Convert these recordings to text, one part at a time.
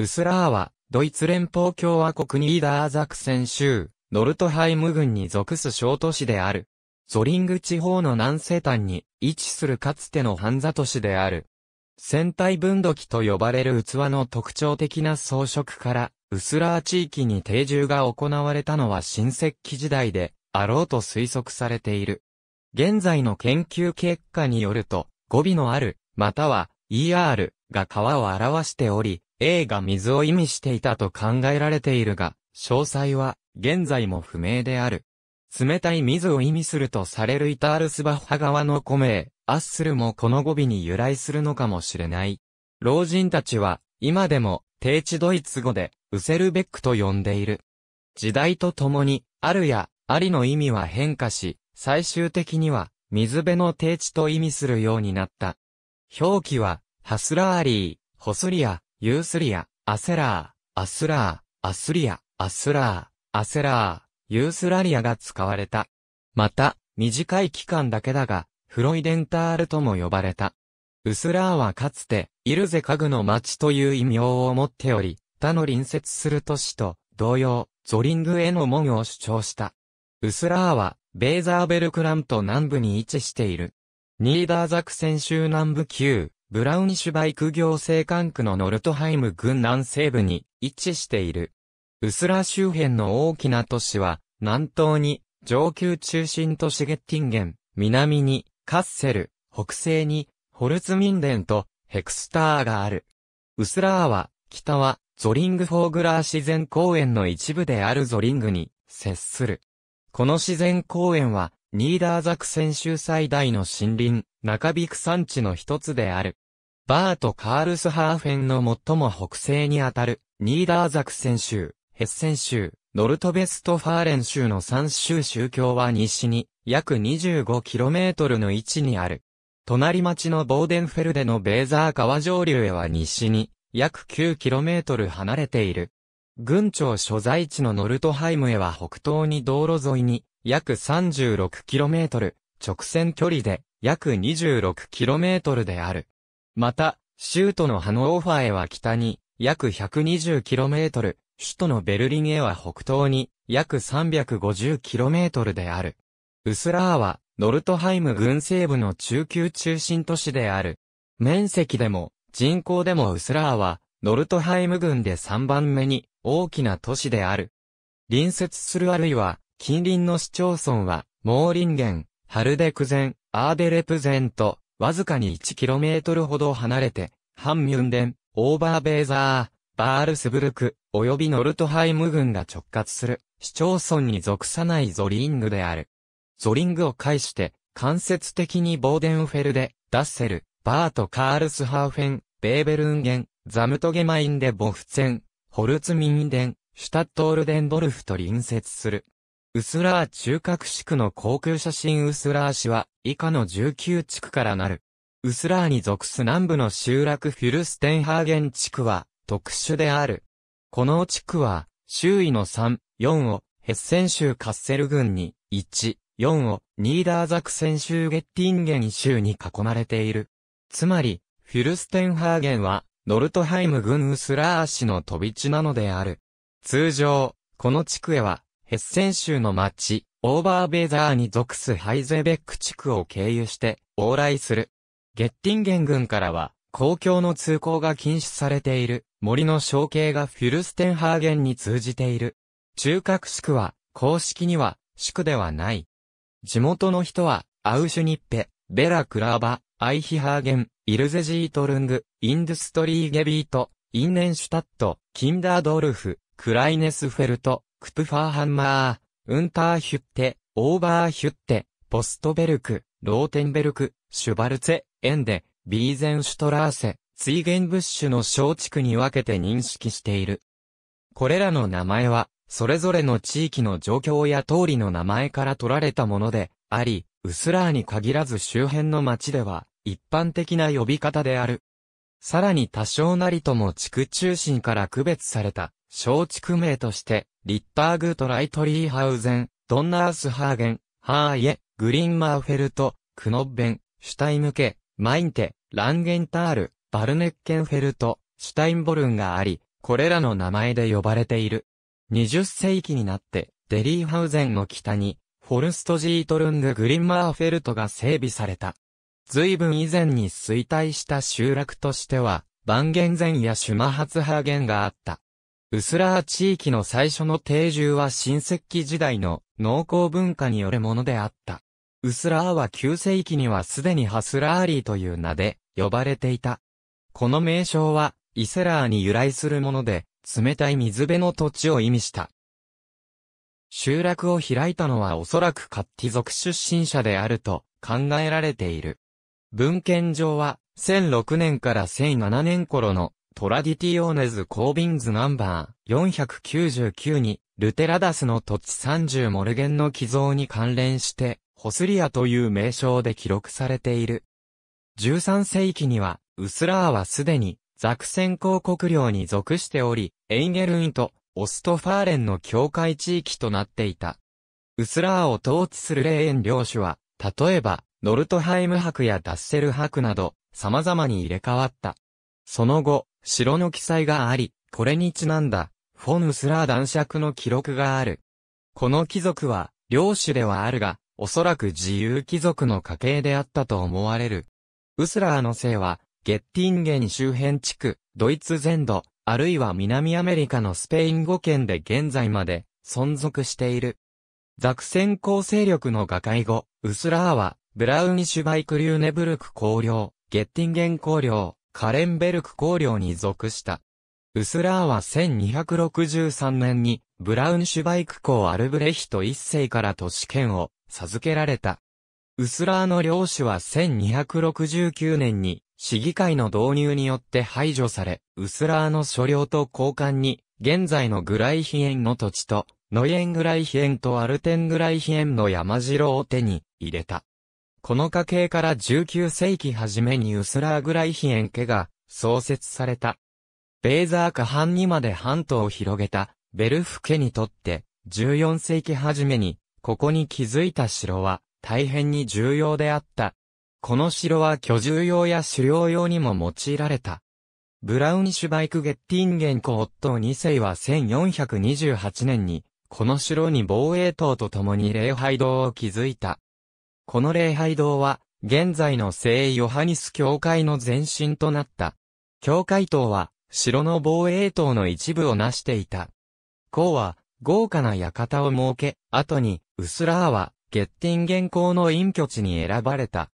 ウスラーは、ドイツ連邦共和国ニーダーザクセン州、ノルトハイム郡に属す小都市である。ゾリング地方の南西端に位置するかつてのハンザ都市である。戦隊分度器と呼ばれる器の特徴的な装飾から、ウスラー地域に定住が行われたのは新石器時代で、あろうと推測されている。現在の研究結果によると、語尾のある、または、er が川を表しており、A が水を意味していたと考えられているが、詳細は現在も不明である。冷たい水を意味するとされるイタールスバッハ側の古名、アッスルもこの語尾に由来するのかもしれない。老人たちは、今でも、低地ドイツ語で、ウセルベックと呼んでいる。時代とともに、あるや、ありの意味は変化し、最終的には、水辺の低地と意味するようになった。表記は、ハスラーリー、ホスリア、ユースリア、アセラー、アスラー、アスリア、アスラー、アセラー、ユースラリアが使われた。また、短い期間だけだが、フロイデンタールとも呼ばれた。ウスラーはかつて、イルゼ家具の町という異名を持っており、他の隣接する都市と同様、ゾリングへの門を主張した。ウスラーは、ベーザーベルクランと南部に位置している。ニーダーザクセン州南部級、ブラウニシュバイク行政管区のノルトハイム郡南西部に位置している。ウスラー周辺の大きな都市は、南東に上級中心都市ゲッティンゲン、南にカッセル、北西にホルツミンデンとヘクスターがある。ウスラーは、北はゾリングフォーグラー自然公園の一部であるゾリングに接する。この自然公園はニーダーザクセン州最大の森林、中ビク山地の一つである。バート・カールスハーフェンの最も北西にあたる、ニーダーザクセン州、ヘッセン州、ノルトベストファーレン州の三州宗教は西に、約 25km の位置にある。隣町のボーデンフェルデのベーザー川上流へは西に、約 9km 離れている。軍庁所在地のノルトハイムへは北東に道路沿いに約 36km、直線距離で約 26km である。また、州都のハノーファーへは北に約 120km、首都のベルリンへは北東に約 350km である。ウスラーはノルトハイム軍西部の中級中心都市である。面積でも人口でもウスラーはノルトハイム軍で3番目に大きな都市である。隣接するあるいは近隣の市町村は、モーリンゲン、ハルデクゼン、アーデレプゼンと、わずかに 1km ほど離れて、ハンミュンデン、オーバーベーザー、バールスブルク、及びノルトハイム軍が直轄する、市町村に属さないゾリングである。ゾリングを介して、間接的にボーデンフェルデ、ダッセル、バート・カールスハーフェン、ベーベルンゲン、ザムトゲマインデ・ボフツェン、ホルツミンデン、シュタットールデンドルフと隣接する。ウスラー中核地区の航空写真ウスラー市は以下の19地区からなる。ウスラーに属す南部の集落フィルステンハーゲン地区は特殊である。この地区は周囲の3、4をヘッセン州カッセル郡に1、4をニーダーザクセン州ゲッティンゲン州に囲まれている。つまり、フィルステンハーゲンはノルトハイム郡ウスラー市の飛び地なのである。通常、この地区へはヘッセン州の町、オーバーベザーに属すハイゼベック地区を経由して往来する。ゲッティンゲン群からは、公共の通行が禁止されている森の象形がフュルステンハーゲンに通じている。中核地区は、公式には、宿ではない。地元の人は、アウシュニッペ、ベラクラーバ、アイヒハーゲン、イルゼジートルング、インドストリーゲビート、インネンシュタット、キンダードルフ、クライネスフェルト、クプファーハンマー、ウンターヒュッテ、オーバーヒュッテ、ポストベルク、ローテンベルク、シュバルツェ、エンデ、ビーゼンシュトラーセ、ツイゲンブッシュの小地区に分けて認識している。これらの名前は、それぞれの地域の状況や通りの名前から取られたもので、あり、ウスラーに限らず周辺の町では、一般的な呼び方である。さらに多少なりとも地区中心から区別された小畜名として、リッターグートライトリーハウゼン、ドンナースハーゲン、ハーイエ、グリンマーフェルト、クノッベン、シュタイムケ、マインテ、ランゲンタール、バルネッケンフェルト、シュタインボルンがあり、これらの名前で呼ばれている。20世紀になって、デリーハウゼンの北に、フォルストジートルング・グリンマーフェルトが整備された。随分以前に衰退した集落としては、バンゲンゼンやシュマハツハーゲンがあった。ウスラー地域の最初の定住は新石器時代の農耕文化によるものであった。ウスラーは9世紀にはすでにハスラーリーという名で呼ばれていた。この名称はイセラーに由来するもので、冷たい水辺の土地を意味した。集落を開いたのはおそらくカッティ族出身者であると考えられている。文献上は、1006年から1007年頃のトラディティオーネズ・コービンズ・ナンバー499に、ルテラダスの土地30モルゲンの寄贈に関連して、ホスリアという名称で記録されている。13世紀には、ウスラーはすでに、ザクセン公国領に属しており、エイゲルンとオストファーレンの境界地域となっていた。ウスラーを統治する霊園領主は、例えば、ノルトハイム博やダッセル博など、様々に入れ替わった。その後、城の記載があり、これにちなんだ、フォン・ウスラー男爵の記録がある。この貴族は、領主ではあるが、おそらく自由貴族の家系であったと思われる。ウスラーの姓は、ゲッティンゲン周辺地区、ドイツ全土、あるいは南アメリカのスペイン語圏で現在まで存続している。ザクセン構成力の瓦解後、ウスラーは、ブラウニシュバイク・リューネブルク公領、ゲッティンゲン公領、カレンベルク公領に属した。ウスラーは1263年にブラウンシュバイク公アルブレヒト一世から都市圏を授けられた。ウスラーの領主は1269年に市議会の導入によって排除され、ウスラーの所領と交換に、現在のグライヒエンの土地と、ノイエングライヒエンとアルテングライヒエンの山城を手に入れた。この家系から19世紀初めにウスラーグライヒエン家が創設された。ベーザー下半にまで半島を広げたベルフ家にとって14世紀初めにここに築いた城は大変に重要であった。この城は居住用や狩猟用にも用いられた。ブラウニシュバイクゲッティンゲンコ夫2世は1428年に、この城に防衛塔と共に礼拝堂を築いた。この礼拝堂は、現在の聖ヨハニス教会の前身となった。教会塔は、城の防衛塔の一部を成していた。孔は、豪華な館を設け、後に、ウスラーは、ゲッティン原稿の隠居地に選ばれた。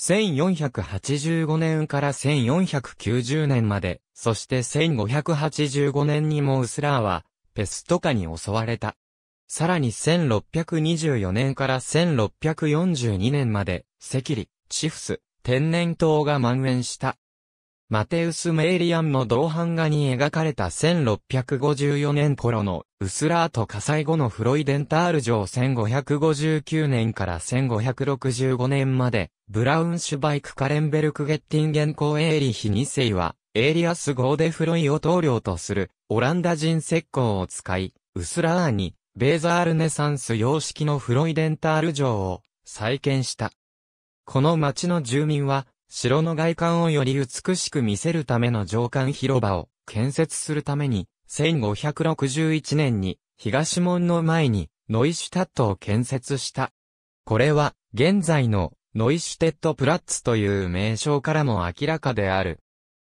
1485年から1490年まで、そして1585年にもウスラーは、ペストカに襲われた。さらに1624年から1642年まで、赤痢、チフス、天然痘が蔓延した。マテウス・メイリアンの銅版画に描かれた1654年頃のウスラート火災後のフロイデンタール城1559年から1565年まで、ブラウンシュバイク・カレンベルク・ゲッティンゲンエーリヒ2世は、エーリアス・ゴーデ・フロイを棟領とするオランダ人石膏を使い、ウスラーにベーザールネサンス様式のフロイデンタール城を再建した。この町の住民は、城の外観をより美しく見せるための城間広場を建設するために、1561年に東門の前にノイシュタットを建設した。これは現在のノイシュテッドプラッツという名称からも明らかである。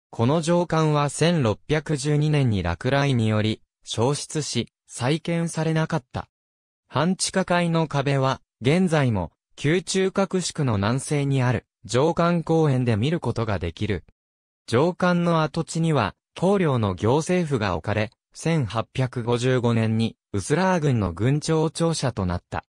この城間は1612年に落雷により消失し、再建されなかった。半地下階の壁は、現在も、宮中各宿の南西にある、上官公園で見ることができる。上官の跡地には、公領の行政府が置かれ、1855年に、ウスラー軍の軍庁庁舎となった。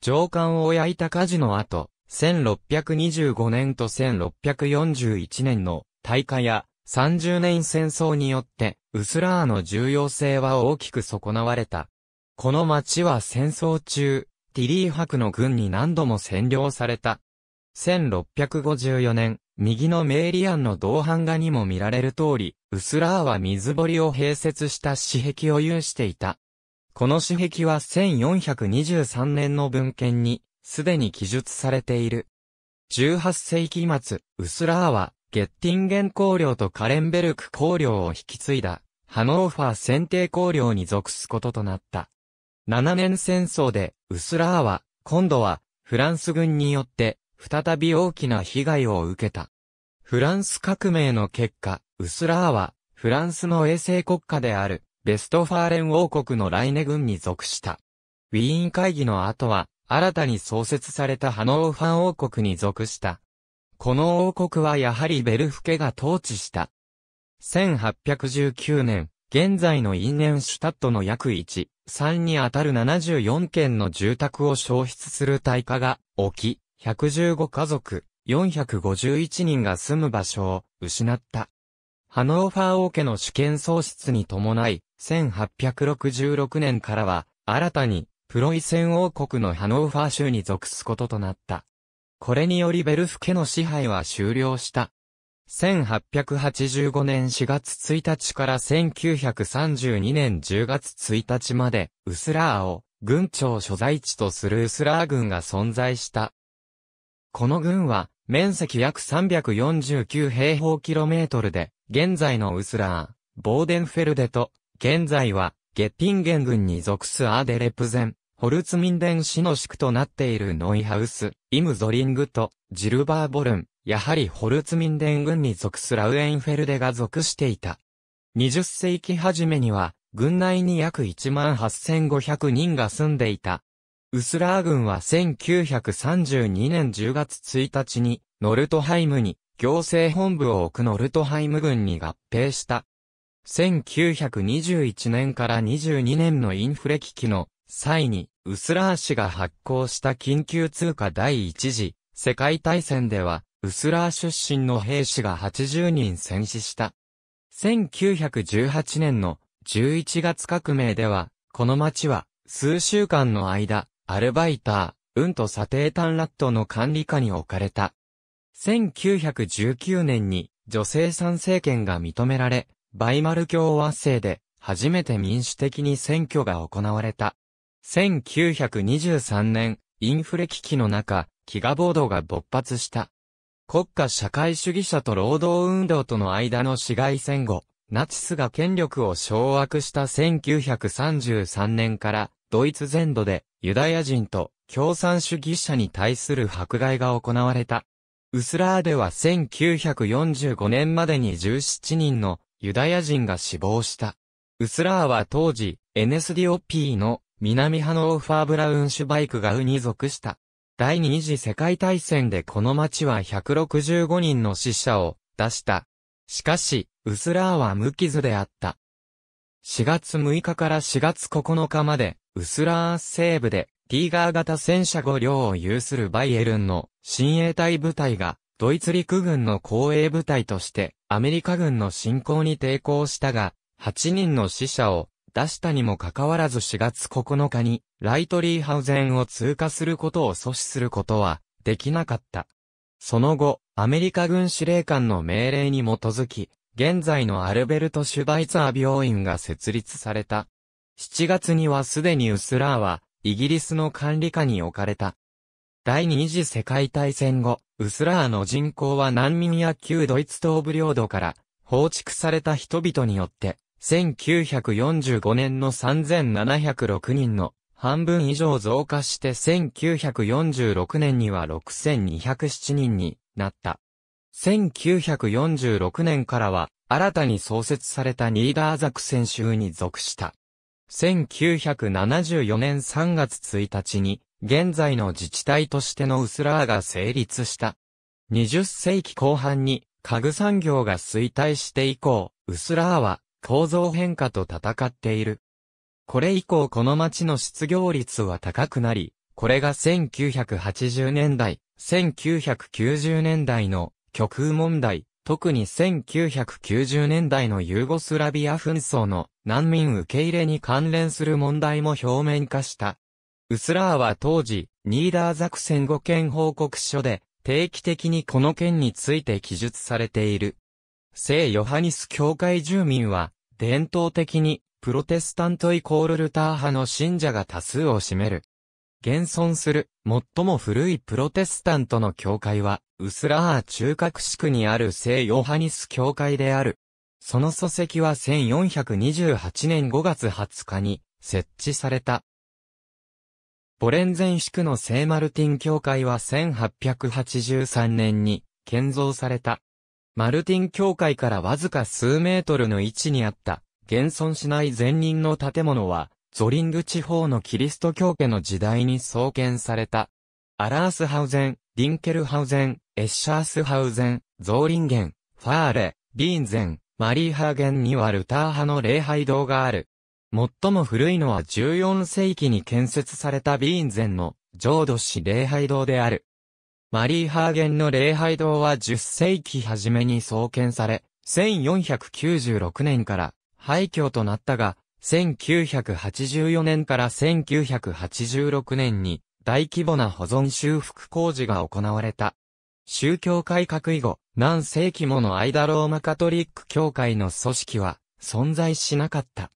上官を焼いた火事の後、1625年と1641年の大火や30年戦争によって、ウスラーの重要性は大きく損なわれた。この町は戦争中、ティリー博の軍に何度も占領された。1654年、右のメイリアンの銅版画にも見られる通り、ウスラーは水堀を併設した紙壁を有していた。この紙壁は1423年の文献に、すでに記述されている。18世紀末、ウスラーはゲッティンゲン公領とカレンベルク公領を引き継いだ、ハノーファー選定公領に属すこととなった。7年戦争で、ウスラーは、今度は、フランス軍によって、再び大きな被害を受けた。フランス革命の結果、ウスラーは、フランスの衛星国家である、ベストファーレン王国のライネ軍に属した。ウィーン会議の後は、新たに創設されたハノーファン王国に属した。この王国はやはりベルフ家が統治した。1819年、現在のインネンシュタットの約1、3にあたる74軒の住宅を消失する大火が起き、115家族、451人が住む場所を失った。ハノーファー王家の主権喪失に伴い、1866年からは、新たに、プロイセン王国のハノーファー州に属すこととなった。これによりベルフ家の支配は終了した。1885年4月1日から1932年10月1日まで、ウスラーを軍庁所在地とするウスラー軍が存在した。この軍は、面積約349平方キロメートルで、現在のウスラー、ボーデンフェルデと、現在は、ゲッティンゲン軍に属すアーデレプゼン、ホルツミンデン市の宿となっているノイハウス、イムゾリングと、ジルバーボルン、やはりホルツミンデン軍に属すラウエンフェルデが属していた。20世紀初めには、軍内に約18,500人が住んでいた。ウスラー軍は1932年10月1日に、ノルトハイムに、行政本部を置くノルトハイム軍に合併した。1921年から22年のインフレ危機の際に、ウスラー氏が発行した緊急通貨第一次世界大戦では、ウスラー出身の兵士が80人戦死した。1918年の11月革命では、この町は数週間の間、アルバイター、運んと査定ンラットの管理下に置かれた。1919年に女性参政権が認められ、バイマル共和制で初めて民主的に選挙が行われた。1923年、インフレ危機の中、飢餓暴動が勃発した。国家社会主義者と労働運動との間の市街戦後、ナチスが権力を掌握した1933年から、ドイツ全土でユダヤ人と共産主義者に対する迫害が行われた。ウスラーでは1945年までに17人のユダヤ人が死亡した。ウスラーは当時、NSDOP の南のオーファーブラウンシュバイクがウに属した。第二次世界大戦でこの町は165人の死者を出した。しかし、ウスラーは無傷であった。4月6日から4月9日まで、ウスラー西部で、ティーガー型戦車5両を有するバイエルンの親衛隊部隊が、ドイツ陸軍の後衛部隊として、アメリカ軍の侵攻に抵抗したが、8人の死者を出したにもかかわらず4月9日に、ライトリーハウゼンを通過することを阻止することは、できなかった。その後、アメリカ軍司令官の命令に基づき、現在のアルベルト・シュバイツァー病院が設立された。7月にはすでにウスラーは、イギリスの管理下に置かれた。第二次世界大戦後、ウスラーの人口は難民や旧ドイツ東部領土から放逐された人々によって1945年の3706人の半分以上増加して1946年には6207人になった。1946年からは新たに創設されたニーダーザク先週に属した。1974年3月1日に現在の自治体としてのウスラーが成立した。20世紀後半に家具産業が衰退して以降、ウスラーは構造変化と戦っている。これ以降この町の失業率は高くなり、これが1980年代、1990年代の極右問題、特に1990年代のユーゴスラビア紛争の難民受け入れに関連する問題も表面化した。ウスラーは当時、ニーダーザク戦後件報告書で、定期的にこの件について記述されている。聖ヨハニス教会住民は、伝統的に、プロテスタントイコールルター派の信者が多数を占める。現存する、最も古いプロテスタントの教会は、ウスラー中核地区にある聖ヨハニス教会である。その礎石は1428年5月20日に設置された。ボレンゼン地区の聖マルティン教会は1883年に建造された。マルティン教会からわずか数メートルの位置にあった、現存しない前任の建物は、ゾリング地方のキリスト教家の時代に創建された。アラースハウゼン、ディンケルハウゼン、エッシャースハウゼン、ゾーリンゲン、ファーレ、ビーンゼン、マリーハーゲンにはルター派の礼拝堂がある。最も古いのは14世紀に建設されたビーンゼンの浄土市礼拝堂である。マリーハーゲンの礼拝堂は10世紀初めに創建され、1496年から廃墟となったが、1984年から1986年に大規模な保存修復工事が行われた。宗教改革以後、何世紀もの間ローマカトリック教会の組織は存在しなかった。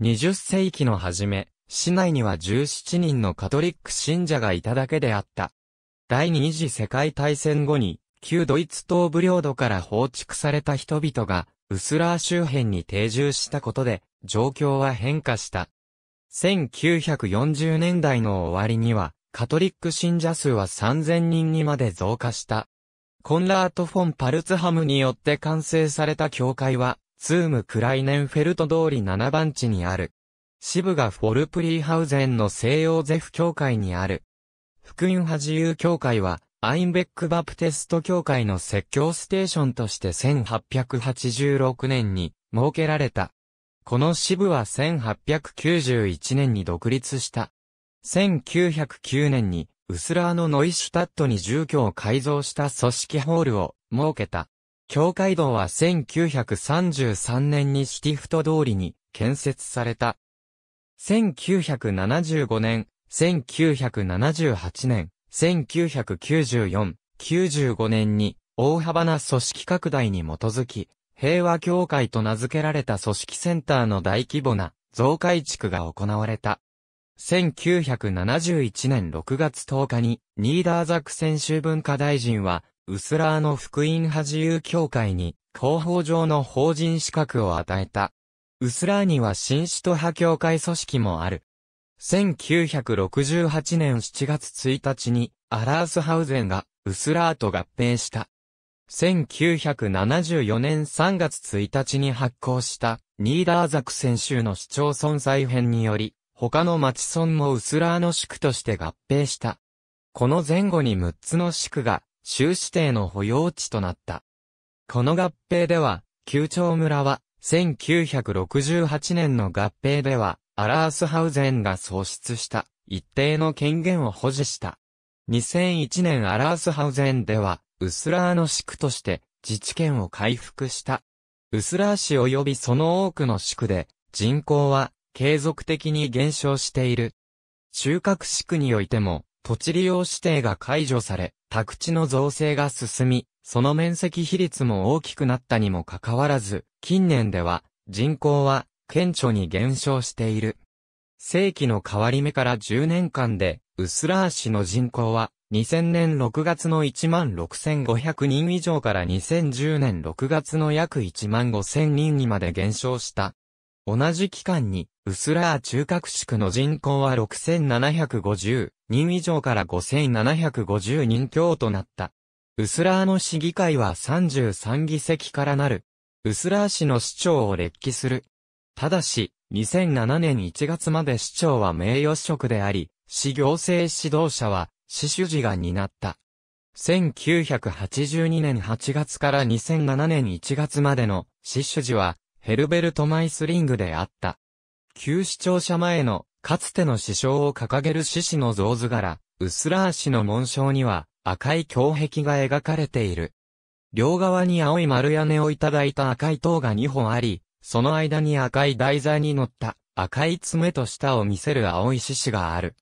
20世紀の初め、市内には17人のカトリック信者がいただけであった。第二次世界大戦後に、旧ドイツ東部領土から放逐された人々が、ウスラー周辺に定住したことで、状況は変化した。1940年代の終わりには、カトリック信者数は3000人にまで増加した。コンラート・フォン・パルツハムによって完成された教会は、ツーム・クライネンフェルト通り7番地にある。支部がフォルプリーハウゼンの西洋ゼフ教会にある。福音派自由教会は、アインベックバプテスト教会の説教ステーションとして1886年に設けられた。この支部は1891年に独立した。1909年に、ウスラーのノイシュタットに住居を改造した組織ホールを設けた。教会堂は1933年にシティフト通りに建設された。1975年、1978年、1994、95年に大幅な組織拡大に基づき、平和協会と名付けられた組織センターの大規模な増改築が行われた。1971年6月10日に、ニーダーザク先週文化大臣は、ウスラーの福音派自由協会に、広報上の法人資格を与えた。ウスラーには新首都派協会組織もある。1968年7月1日にアラースハウゼンがウスラーと合併した。1974年3月1日に発行したニーダーザクセン州の市町村再編により他の町村もウスラーの宿区として合併した。この前後に6つの宿区が州指定の保養地となった。この合併では、旧町村は1968年の合併ではアラースハウゼンが創出した一定の権限を保持した。2001年アラースハウゼンでは、ウスラーの地区として自治権を回復した。ウスラー市及びその多くの地区で人口は継続的に減少している。中核地区においても土地利用指定が解除され、宅地の造成が進み、その面積比率も大きくなったにもかかわらず、近年では人口は顕著に減少している。世紀の変わり目から10年間で、ウスラー市の人口は、2000年6月の16,500人以上から2010年6月の約15,000人にまで減少した。同じ期間に、ウスラー中核地区の人口は6750人以上から5750人強となった。ウスラーの市議会は33議席からなる。ウスラー市の市長を列記するただし、2007年1月まで市長は名誉職であり、市行政指導者は、市主事が担った。1982年8月から2007年1月までの市主事は、ヘルベルト・マイスリングであった。旧市庁舎前の、かつての市章を掲げる市市の像図柄、ウスラーの紋章には、赤い胸壁が描かれている。両側に青い丸屋根をいただいた赤い塔が2本あり、その間に赤い台座に乗った赤い爪と舌を見せる青い獅子がある。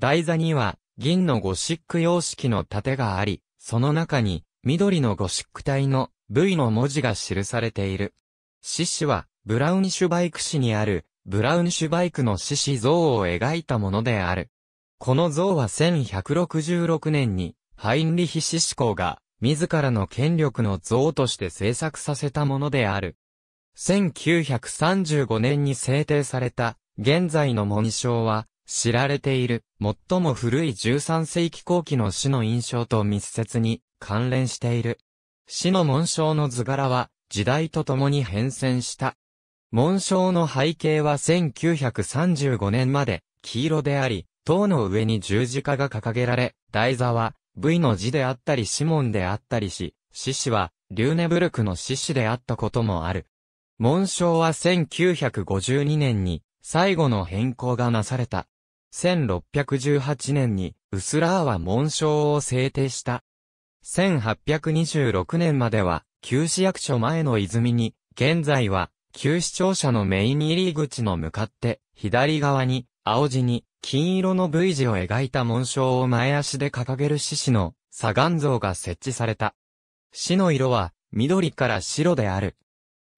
台座には銀のゴシック様式の盾があり、その中に緑のゴシック体の V の文字が記されている。獅子はブラウニシュバイク市にあるブラウニシュバイクの獅子像を描いたものである。この像は1166年にハインリヒ・シシコが自らの権力の像として制作させたものである。1935年に制定された、現在の紋章は、知られている、最も古い13世紀後期の死の印象と密接に関連している。死の紋章の図柄は、時代とともに変遷した。紋章の背景は1935年まで黄色であり、塔の上に十字架が掲げられ、台座は V の字であったり指紋であったりし、獅子はリューネブルクの獅子であったこともある。紋章は1952年に最後の変更がなされた。1618年にウスラーは紋章を制定した。1826年までは旧市役所前の泉に、現在は旧市庁舎のメイン入り口の向かって左側に青地に金色の V 字を描いた紋章を前足で掲げる獅子の左岸像が設置された。獅の色は緑から白である。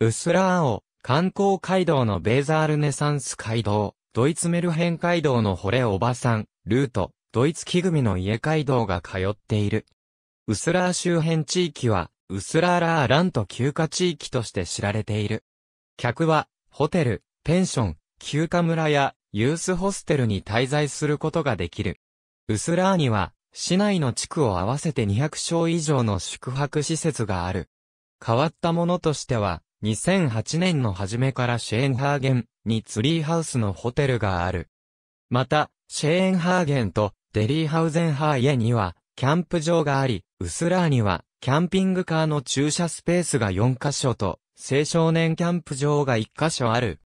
ウスラーを観光街道のベーザールネサンス街道、ドイツメルヘン街道のホレおばさん、ルート、ドイツ木組の家街道が通っている。ウスラー周辺地域は、ウスラーラーランと休暇地域として知られている。客は、ホテル、ペンション、休暇村や、ユースホステルに滞在することができる。ウスラーには、市内の地区を合わせて200床以上の宿泊施設がある。変わったものとしては、2008年の初めからシェーンハーゲンにツリーハウスのホテルがある。また、シェーンハーゲンとデリーハウゼンハー家にはキャンプ場があり、ウスラーにはキャンピングカーの駐車スペースが4カ所と青少年キャンプ場が1カ所ある。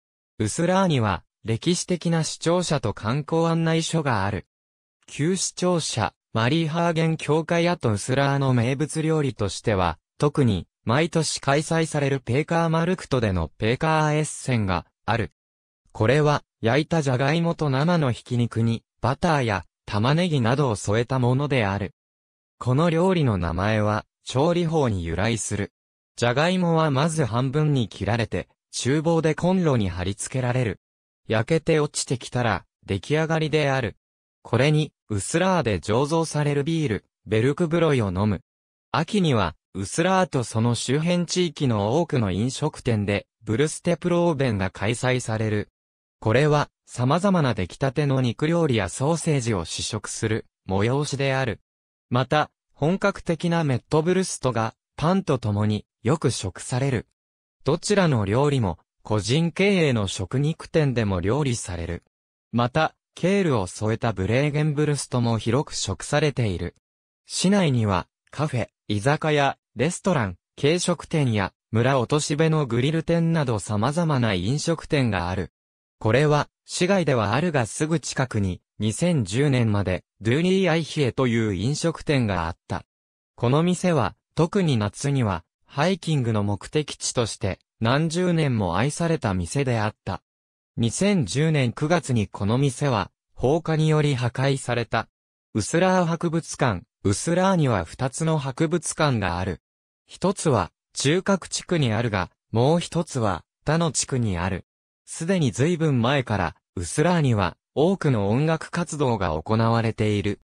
ウスラーには歴史的な視聴者と観光案内所がある。旧視聴者、マリーハーゲン協会やとウスラーの名物料理としては、特に毎年開催されるペーカーマルクトでのペーカーエッセンがある。これは、焼いたじゃがいもと生のひき肉に、バターや玉ねぎなどを添えたものである。この料理の名前は、調理法に由来する。じゃがいもはまず半分に切られて、厨房でコンロに貼り付けられる。焼けて落ちてきたら、出来上がりである。これに、ウスラーで醸造されるビール、ベルクブロイを飲む。秋には、うすらーとその周辺地域の多くの飲食店で、ブルステプローベンが開催される。これは、様々な出来たての肉料理やソーセージを試食する、催しである。また、本格的なメットブルストが、パンと共に、よく食される。どちらの料理も、個人経営の食肉店でも料理される。また、ケールを添えたブレーゲンブルストも広く食されている。市内には、カフェ、居酒屋、レストラン、軽食店や、村落とし部のグリル店など様々な飲食店がある。これは、市外ではあるがすぐ近くに、2010年まで、ドゥーリーアイヒエという飲食店があった。この店は、特に夏には、ハイキングの目的地として、何十年も愛された店であった。2010年9月にこの店は、放火により破壊された。ウスラー博物館、ウスラーには2つの博物館がある。一つは、中核地区にあるが、もう一つは、他の地区にある。すでに随分前から、ウスラーには、多くの音楽活動が行われている。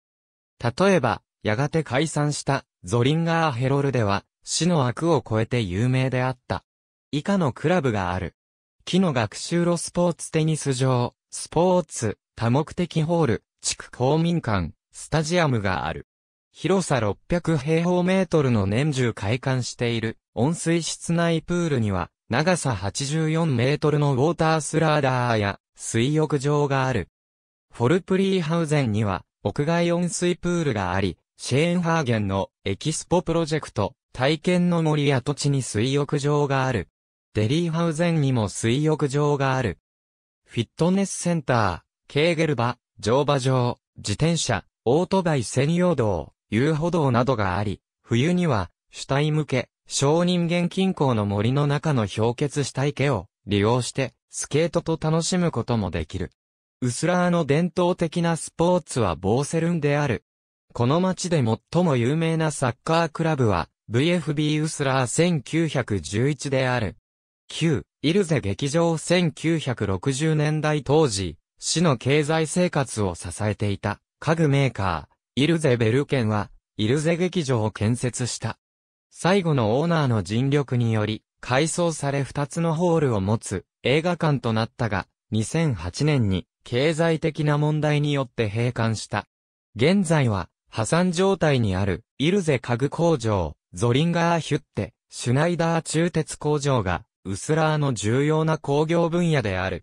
例えば、やがて解散した、ゾリンガーヘロルでは、死の悪を超えて有名であった。以下のクラブがある。木の学習路スポーツテニス場、スポーツ、多目的ホール、地区公民館、スタジアムがある。広さ600平方メートルの年中開館している温水室内プールには長さ84メートルのウォータースラーダーや水浴場がある。フォルプリーハウゼンには屋外温水プールがあり、シェーンハーゲンのエキスポプロジェクト体験の森や土地に水浴場がある。デリーハウゼンにも水浴場がある。フィットネスセンター、ケーゲルバ、乗馬場、自転車、オートバイ専用道、遊歩道などがあり、冬には、主体向け、小人間近郊の森の中の氷結した池を利用して、スケートと楽しむこともできる。ウスラーの伝統的なスポーツはボーセルンである。この街で最も有名なサッカークラブは、VFB ウスラー1911である。旧、イルゼ劇場1960年代当時、市の経済生活を支えていた家具メーカー、イルゼベルケンは、イルゼ劇場を建設した。最後のオーナーの尽力により、改装され2つのホールを持つ映画館となったが、2008年に経済的な問題によって閉館した。現在は破産状態にあるイルゼ家具工場、ゾリンガーヒュッテ、シュナイダー鋳鉄工場が、ウスラーの重要な工業分野である。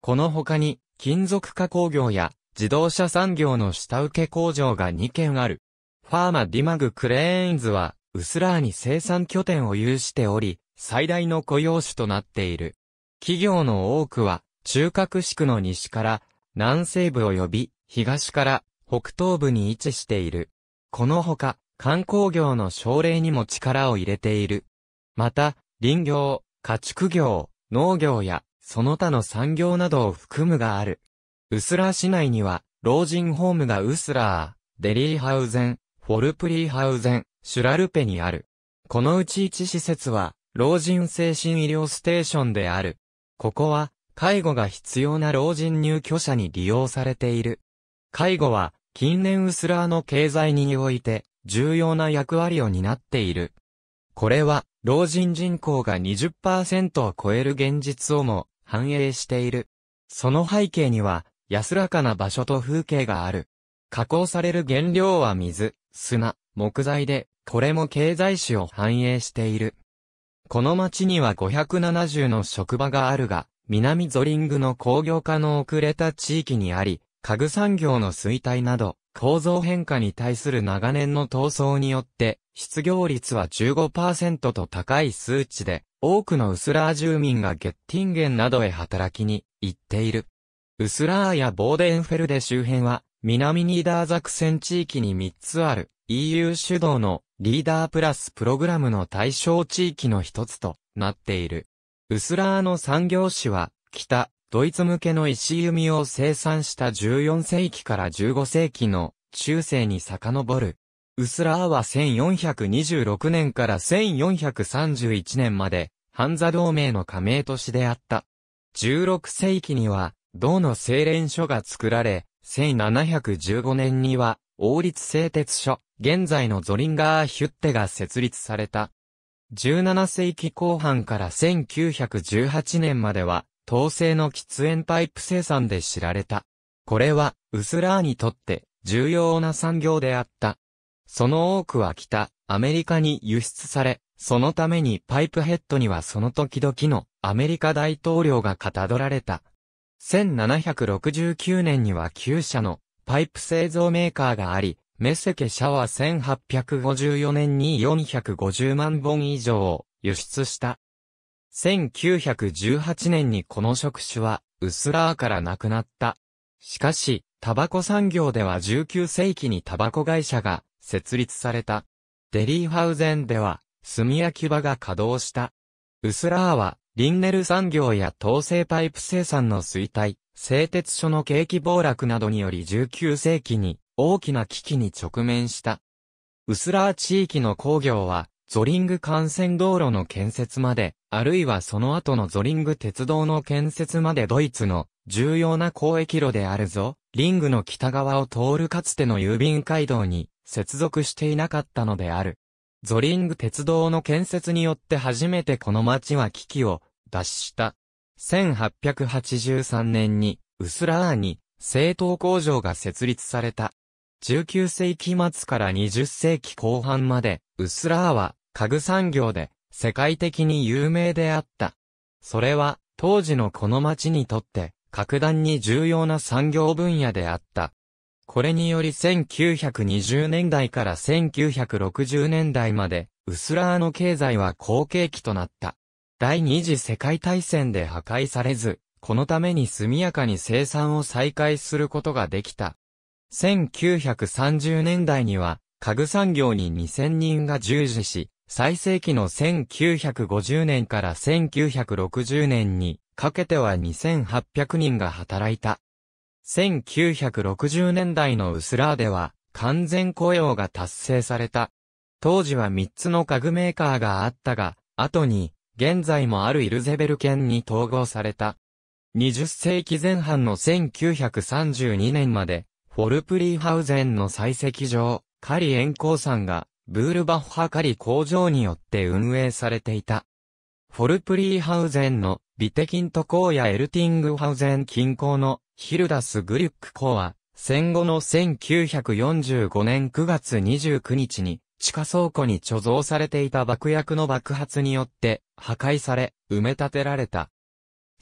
この他に、金属加工業や自動車産業の下請け工場が2件ある。ファーマ・ディマグ・クレーンズは、ウスラーに生産拠点を有しており、最大の雇用種となっている。企業の多くは、中核地区の西から南西部及び東から北東部に位置している。このほか、観光業の奨励にも力を入れている。また、林業、家畜業、農業や、その他の産業などを含むがある。ウスラー市内には、老人ホームがウスラー、デリーハウゼン、フォルプリーハウゼン、シュラルペにある。このうち一施設は、老人精神医療ステーションである。ここは、介護が必要な老人入居者に利用されている。介護は、近年ウスラーの経済において、重要な役割を担っている。これは、老人人口が20%を超える現実をも、反映している。その背景には、安らかな場所と風景がある。加工される原料は水、砂、木材で、これも経済史を反映している。この町には570の職場があるが、南ゾリングの工業化の遅れた地域にあり、家具産業の衰退など、構造変化に対する長年の闘争によって、失業率は15%と高い数値で、多くのウスラー住民がゲッティンゲンなどへ働きに行っている。ウスラーやボーデンフェルデ周辺は、南ニーダーザクセン地域に3つある EU 主導のリーダープラスプログラムの対象地域の一つとなっている。ウスラーの産業史は、北、ドイツ向けの石弓を生産した14世紀から15世紀の中世に遡る。ウスラーは1426年から1431年まで、ハンザ同盟の加盟都市であった。16世紀には、銅の精錬所が作られ、1715年には、王立製鉄所、現在のゾリンガーヒュッテが設立された。17世紀後半から1918年までは、統制の喫煙パイプ生産で知られた。これは、ウスラーにとって重要な産業であった。その多くは北、アメリカに輸出され、そのためにパイプヘッドにはその時々のアメリカ大統領がかたどられた1769年には旧社のパイプ製造メーカーがあり、メセケ社は1854年に450万本以上を輸出した。1918年にこの職種はウスラーからなくなった。しかし、タバコ産業では19世紀にタバコ会社が設立された。デリーハウゼンでは炭焼き場が稼働した。ウスラーはリンネル産業や統制パイプ生産の衰退、製鉄所の景気暴落などにより19世紀に大きな危機に直面した。ウスラー地域の工業は、ゾリング幹線道路の建設まで、あるいはその後のゾリング鉄道の建設までドイツの重要な交易路であるぞ、リングの北側を通るかつての郵便街道に接続していなかったのである。ゾリング鉄道の建設によって初めてこの街は危機を脱した。1883年に、ウスラーに、製糖工場が設立された。19世紀末から20世紀後半まで、ウスラーは、家具産業で、世界的に有名であった。それは、当時のこの町にとって、格段に重要な産業分野であった。これにより1920年代から1960年代まで、ウスラーの経済は好景気となった。第二次世界大戦で破壊されず、このために速やかに生産を再開することができた。1930年代には、家具産業に2000人が従事し、最盛期の1950年から1960年にかけては2800人が働いた。1960年代のウスラーでは完全雇用が達成された。当時は3つの家具メーカーがあったが、後に現在もあるイルゼベル県に統合された。20世紀前半の1932年まで、フォルプリーハウゼンの採石場、カリエン鉱山が、ブールバッハカリ工場によって運営されていた。フォルプリーハウゼンのビテキント港やエルティングハウゼン近郊のヒルダスグリュック港は、戦後の1945年9月29日に地下倉庫に貯蔵されていた爆薬の爆発によって破壊され、埋め立てられた。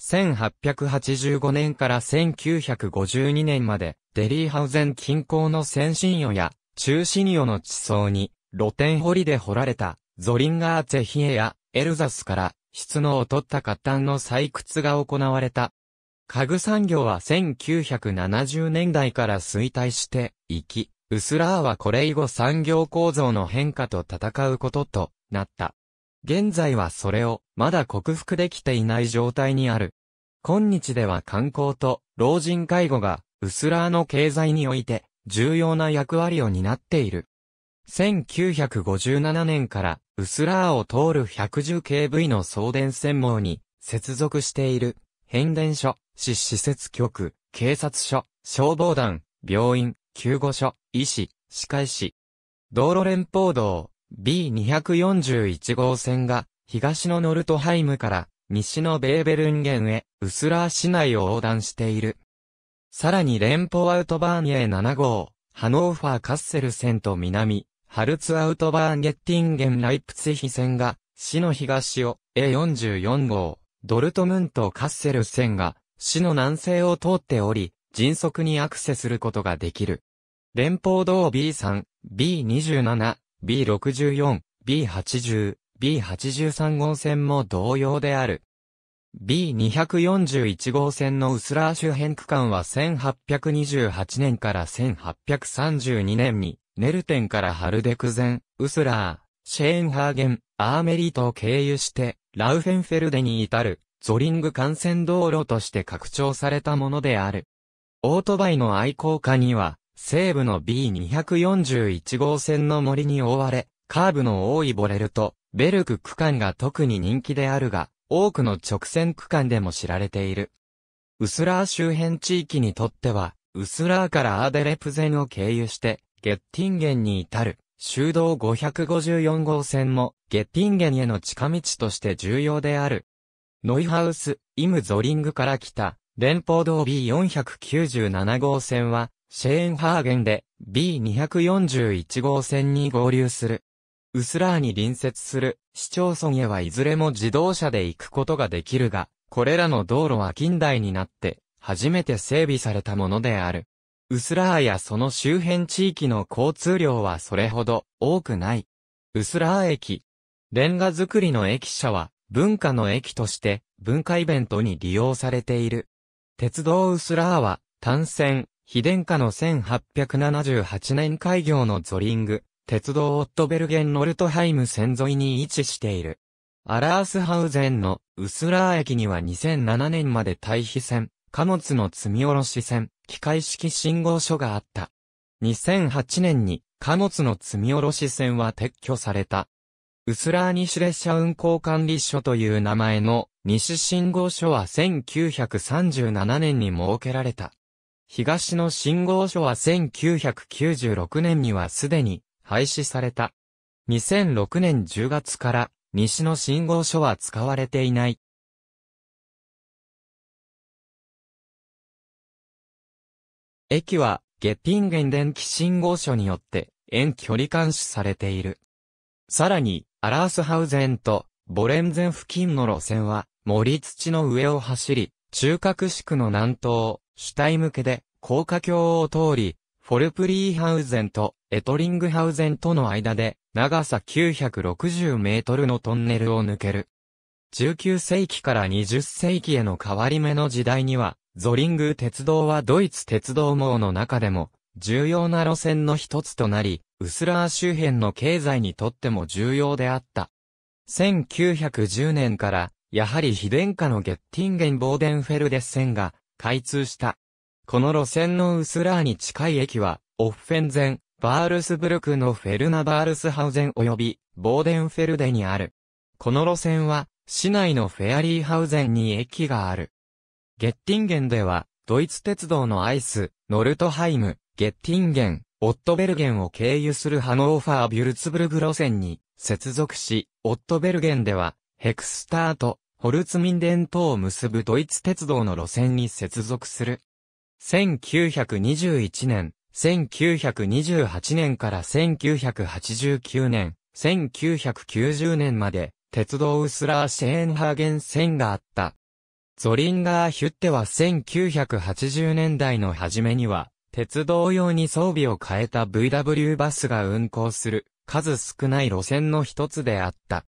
1885年から1952年まで、デリーハウゼン近郊の先進与や中心与の地層に露天掘りで掘られたゾリンガーツェヒエやエルザスから質の劣った活炭の採掘が行われた。家具産業は1970年代から衰退していき、ウスラーはこれ以後産業構造の変化と戦うこととなった。現在はそれをまだ克服できていない状態にある。今日では観光と老人介護がウスラーの経済において重要な役割を担っている。1957年からウスラーを通る 110kV の送電線網に接続している変電所、市施設局、警察署、消防団、病院、救護所、医師、歯科医師。道路連邦道 B241 号線が東のノルトハイムから西のベーベルンゲンへウスラー市内を横断している。さらに連邦アウトバーン A7 号、ハノーファーカッセル線と南、ハルツアウトバーンゲッティンゲンライプツヒ線が市の東を A44 号、ドルトムントカッセル線が市の南西を通っており、迅速にアクセスすることができる。連邦道 B3、B27、B64、B80、B83 号線も同様である。B241 号線のウスラー周辺区間は1828年から1832年に、ネルテンからハルデクゼン、ウスラー、シェーンハーゲン、アーメリートを経由して、ラウフェンフェルデに至る、ゾリング幹線道路として拡張されたものである。オートバイの愛好家には、西部の B241 号線の森に覆われ、カーブの多いボレルと、ベルク区間が特に人気であるが、多くの直線区間でも知られている。ウスラー周辺地域にとっては、ウスラーからアーデレプゼンを経由して、ゲッティンゲンに至る、修道554号線も、ゲッティンゲンへの近道として重要である。ノイハウス、イムゾリングから来た、連邦道 B497 号線は、シェーンハーゲンで B241 号線に合流する。ウスラーに隣接する市町村へはいずれも自動車で行くことができるが、これらの道路は近代になって初めて整備されたものである。ウスラーやその周辺地域の交通量はそれほど多くない。ウスラー駅。レンガ造りの駅舎は文化の駅として文化イベントに利用されている。鉄道ウスラーは単線、秘伝家の1878年開業のゾリング、鉄道オットベルゲンノルトハイム線沿いに位置している。アラースハウゼンのウスラー駅には2007年まで対比線、貨物の積み下ろし線、機械式信号所があった。2008年に貨物の積み下ろし線は撤去された。ウスラー西列車運行管理所という名前の西信号所は1937年に設けられた。東の信号所は1996年にはすでに廃止された。2006年10月から西の信号所は使われていない。駅は、ゲピンゲン電気信号所によって、遠距離監視されている。さらに、アラースハウゼンと、ボレンゼン付近の路線は、森土の上を走り、中核地区の南東、主体向けで、高架橋を通り、フォルプリーハウゼンとエトリングハウゼンとの間で、長さ960メートルのトンネルを抜ける。19世紀から20世紀への変わり目の時代には、ゾリング鉄道はドイツ鉄道網の中でも、重要な路線の一つとなり、ウスラー周辺の経済にとっても重要であった。1910年から、やはり非電化のゲッティンゲン・ボーデンフェルデッセンが、開通した。この路線のウスラーに近い駅は、オッフェンゼン、バールスブルクのフェルナバールスハウゼン及び、ボーデンフェルデにある。この路線は、市内のフェアリーハウゼンに駅がある。ゲッティンゲンでは、ドイツ鉄道のアイス、ノルトハイム、ゲッティンゲン、オットベルゲンを経由するハノーファー・ビュルツブルグ路線に接続し、オットベルゲンでは、ヘクスタート、ホルツミンデン等を結ぶドイツ鉄道の路線に接続する。1921年、1928年から1989年、1990年まで、鉄道ウスラーシェーンハーゲン線があった。ゾリンガーヒュッテは1980年代の初めには、鉄道用に装備を変えた VW バスが運行する、数少ない路線の一つであった。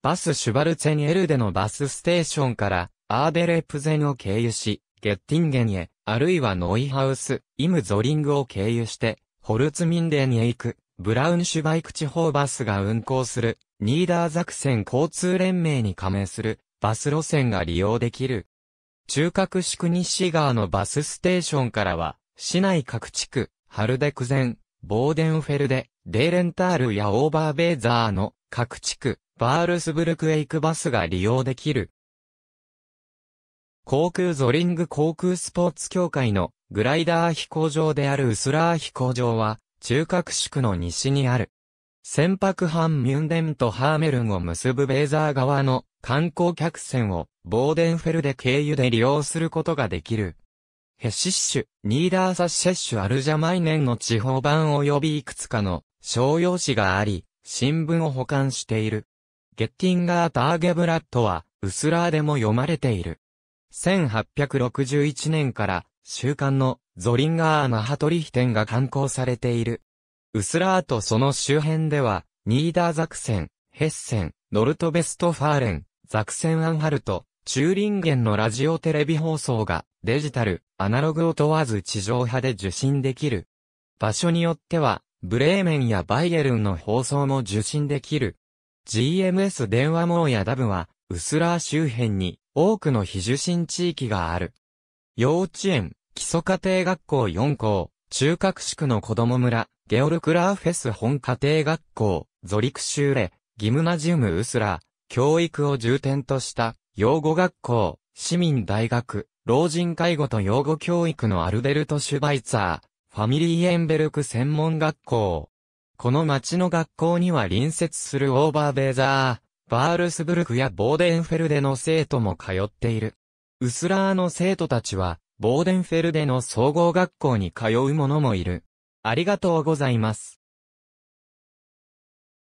バスシュバルツェンエルでのバスステーションから、アーデレプゼンを経由し、ゲッティンゲンへ、あるいはノイハウス、イムゾリングを経由して、ホルツミンデンへ行く、ブラウンシュバイク地方バスが運行する、ニーダーザクセン交通連盟に加盟する、バス路線が利用できる。中核市区西側のバスステーションからは、市内各地区、ハルデクゼン、ボーデンフェルデ、デーレンタールやオーバーベーザーの各地区、バールスブルクエイクバスが利用できる。航空ゾリング航空スポーツ協会のグライダー飛行場であるウスラー飛行場は、中核宿の西にある。船舶班ミュンデンとハーメルンを結ぶベーザー側の観光客船をボーデンフェルで経由で利用することができる。ヘシッシュ、ニーダーサッシェッシュアルジャマイネンの地方版及びいくつかの商用紙があり、新聞を保管している。ゲッティンガー・ターゲブラットは、ウスラーでも読まれている。1861年から、週刊のゾリンガー・マハトリヒテンが刊行されている。ウスラーとその周辺では、ニーダーザクセン、ヘッセン、ノルトベストファーレン、ザクセン・アンハルト、チューリンゲンのラジオテレビ放送が、デジタル、アナログを問わず地上波で受信できる。場所によっては、ブレーメンやバイエルンの放送も受信できる。GMS 電話網やダブは、ウスラー周辺に多くの非受信地域がある。幼稚園、基礎家庭学校4校、中核宿の子供村、ゲオルクラーフェス本家庭学校、ゾリクシューレ、ギムナジウムウスラー、教育を重点とした、養護学校、市民大学、老人介護と養護教育のアルベルト・シュバイツァー、ファミリーエンベルク専門学校、この町の学校には隣接するオーバーベーザー、バールスブルクやボーデンフェルデの生徒も通っている。ウスラーの生徒たちは、ボーデンフェルデの総合学校に通う者もいる。ありがとうございます。